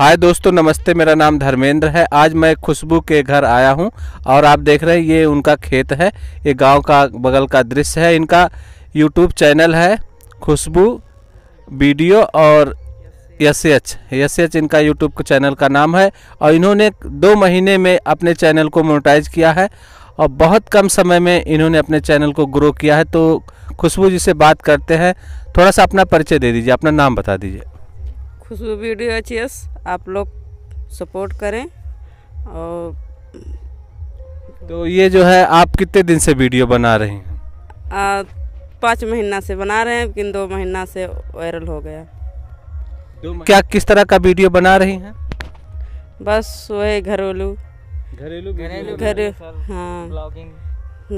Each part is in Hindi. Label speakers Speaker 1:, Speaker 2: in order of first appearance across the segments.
Speaker 1: हाय दोस्तों नमस्ते मेरा नाम धर्मेंद्र है आज मैं खुशबू के घर आया हूं और आप देख रहे हैं ये उनका खेत है ये गांव का बगल का दृश्य है इनका यूट्यूब चैनल है खुशबू वीडियो और यस एच यस एच इनका यूट्यूब चैनल का नाम है और इन्होंने दो महीने में अपने चैनल को मोनोटाइज किया है और बहुत कम समय में इन्होंने अपने चैनल को ग्रो किया है तो खुशबू जी से बात करते हैं थोड़ा सा अपना परिचय दे दीजिए अपना नाम बता दीजिए
Speaker 2: खुशबू वीडियो एच यस आप लोग सपोर्ट करें और
Speaker 1: तो ये जो है आप कितने दिन से वीडियो बना रहे हैं
Speaker 2: पाँच महीना से बना रहे हैं लेकिन दो महीना से वायरल हो गया क्या
Speaker 1: किस तरह का वीडियो बना रही हैं
Speaker 2: बस वही घरेलू घरेलू घर हाँ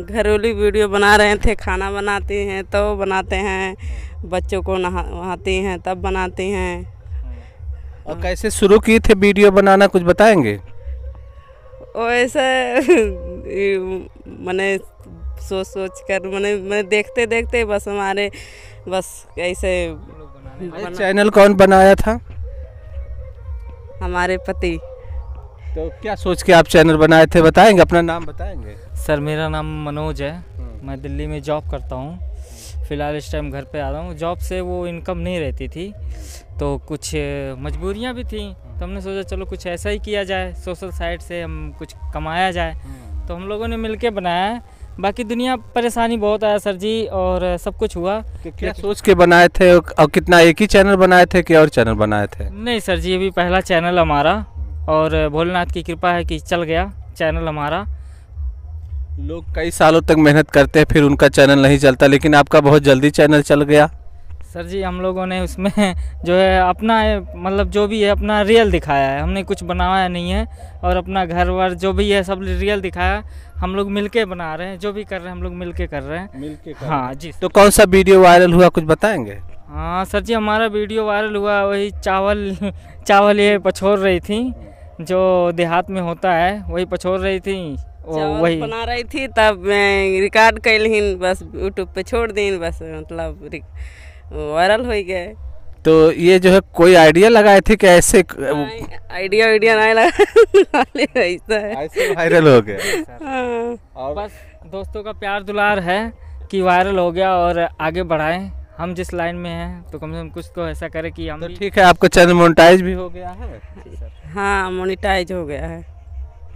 Speaker 2: घरेलू वीडियो बना रहे थे खाना बनाती हैं तो बनाते हैं बच्चों को नहाती हैं तब बनाती हैं और कैसे शुरू
Speaker 1: किए थे वीडियो बनाना कुछ बताएंगे
Speaker 2: वो ऐसा मैंने सोच सोच कर मैंने मैंने देखते देखते बस हमारे बस ऐसे चैनल
Speaker 1: कौन बनाया था
Speaker 2: हमारे पति तो
Speaker 3: क्या
Speaker 1: सोच के आप चैनल बनाए थे बताएंगे अपना नाम
Speaker 3: बताएंगे सर मेरा नाम मनोज है हम्म। मैं दिल्ली में जॉब करता हूँ फ़िलहाल इस टाइम घर पे आ रहा हूँ जॉब से वो इनकम नहीं रहती थी तो कुछ मजबूरियाँ भी थी हम्म। तो हमने सोचा चलो कुछ ऐसा ही किया जाए सोशल साइट से हम कुछ कमाया जाए हम्म। तो हम लोगों ने मिल बनाया बाकी दुनिया परेशानी बहुत आया सर जी और सब कुछ हुआ क्या
Speaker 1: सोच के बनाए थे और कितना एक ही चैनल बनाए थे कि और चैनल बनाए थे
Speaker 3: नहीं सर जी अभी पहला चैनल हमारा हम्म। और भोलेनाथ की कृपा है कि चल गया चैनल हमारा लोग
Speaker 1: कई सालों तक मेहनत करते हैं फिर उनका चैनल नहीं चलता लेकिन आपका बहुत जल्दी चैनल चल गया
Speaker 3: सर जी हम लोगों ने उसमें जो है अपना मतलब जो भी है अपना रियल दिखाया है हमने कुछ बनाया नहीं है और अपना घर वर जो भी है सब रियल दिखाया हम लोग मिल बना रहे हैं जो भी कर रहे हैं हम लोग मिल कर रहे हैं मिल हाँ जी तो
Speaker 1: कौन सा वीडियो वायरल हुआ कुछ बताएंगे
Speaker 3: हाँ सर जी हमारा वीडियो वायरल हुआ वही चावल चावल ये पछोड़ रही थी जो देहात में होता है वही पछोड़ रही थी वही
Speaker 2: बना रही थी तब रिकॉर्ड कर लीन बस यूट्यूब पे छोड़ दी बस मतलब वायरल हो गए
Speaker 1: तो ये जो है कोई आइडिया लगाए थे कि ऐसे
Speaker 2: आइडिया
Speaker 3: आइडिया ना लगा वायरल हो गया हाँ। और बस दोस्तों का प्यार दुलार है कि वायरल हो गया और आगे बढ़ाए हम जिस लाइन में हैं तो कम से कम कुछ तो ऐसा करें कि हम तो ठीक तो है आपको चैनल मोनिटाइज भी हो गया है हाँ मोनिटाइज हो गया है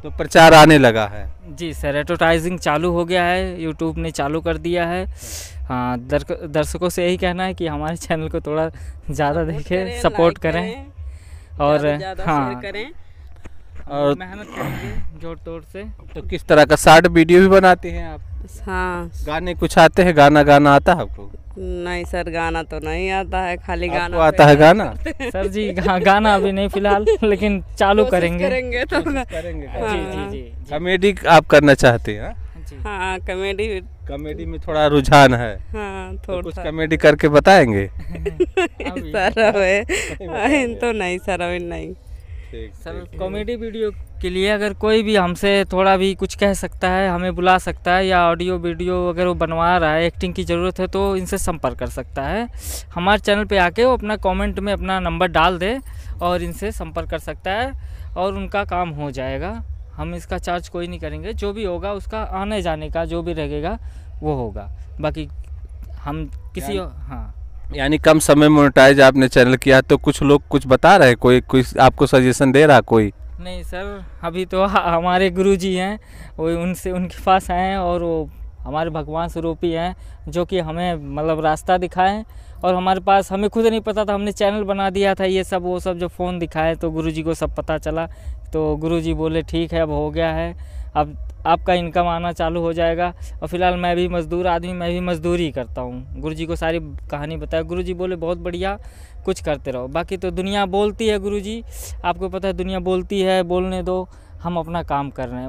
Speaker 3: तो प्रचार आने लगा है जी सर एडवर्टाइजिंग चालू हो गया है यूट्यूब ने चालू कर दिया है हाँ दर्शकों से यही कहना है कि हमारे चैनल को थोड़ा ज़्यादा देखें सपोर्ट करें और हाँ करें और मेहनत करेंगे जोर तोर से तो
Speaker 1: किस तरह का शार्ट वीडियो भी बनाते हैं
Speaker 2: आप हाँ गाने कुछ
Speaker 1: आते हैं गाना गाना आता है आपको
Speaker 2: नहीं सर गाना तो नहीं आता है खाली गाना आता है गाना सर जी गा, गाना अभी नहीं फिलहाल
Speaker 3: लेकिन चालू करेंगे करेंगे तो करेंगे हाँ।
Speaker 1: कॉमेडी आप करना चाहते हैं
Speaker 2: हाँ, हाँ कॉमेडी कॉमेडी में थोड़ा रुझान है
Speaker 1: हाँ तो थोड़ा तो कुछ कॉमेडी करके बताएंगे
Speaker 3: सर अभी तो नहीं सर अभी नहीं सर कॉमेडी वीडियो के लिए अगर कोई भी हमसे थोड़ा भी कुछ कह सकता है हमें बुला सकता है या ऑडियो वीडियो अगर वो बनवा रहा है एक्टिंग की ज़रूरत है तो इनसे संपर्क कर सकता है हमारे चैनल पे आके वो अपना कमेंट में अपना नंबर डाल दे और इनसे संपर्क कर सकता है और उनका काम हो जाएगा हम इसका चार्ज कोई नहीं करेंगे जो भी होगा उसका आने जाने का जो भी रहेगा वो होगा बाकी हम किसी हाँ
Speaker 1: यानी कम समय मोनेटाइज आपने चैनल किया तो कुछ लोग कुछ बता रहे कोई कोई आपको सजेशन दे रहा कोई
Speaker 3: नहीं सर अभी तो हमारे गुरु जी हैं वो उनसे उनके पास आए हैं और वो हमारे भगवान स्वरूपी हैं जो कि हमें मतलब रास्ता दिखाएं और हमारे पास हमें खुद नहीं पता था हमने चैनल बना दिया था ये सब वो सब जो फ़ोन दिखाए तो गुरुजी को सब पता चला तो गुरुजी बोले ठीक है अब हो गया है अब आपका इनकम आना चालू हो जाएगा और फिलहाल मैं भी मज़दूर आदमी मैं भी मज़दूरी करता हूँ गुरु जी को सारी कहानी बताया गुरु जी बोले बहुत बढ़िया कुछ करते रहो बाकी तो दुनिया बोलती है गुरु जी आपको पता है दुनिया बोलती है बोलने दो हम अपना काम कर रहे हैं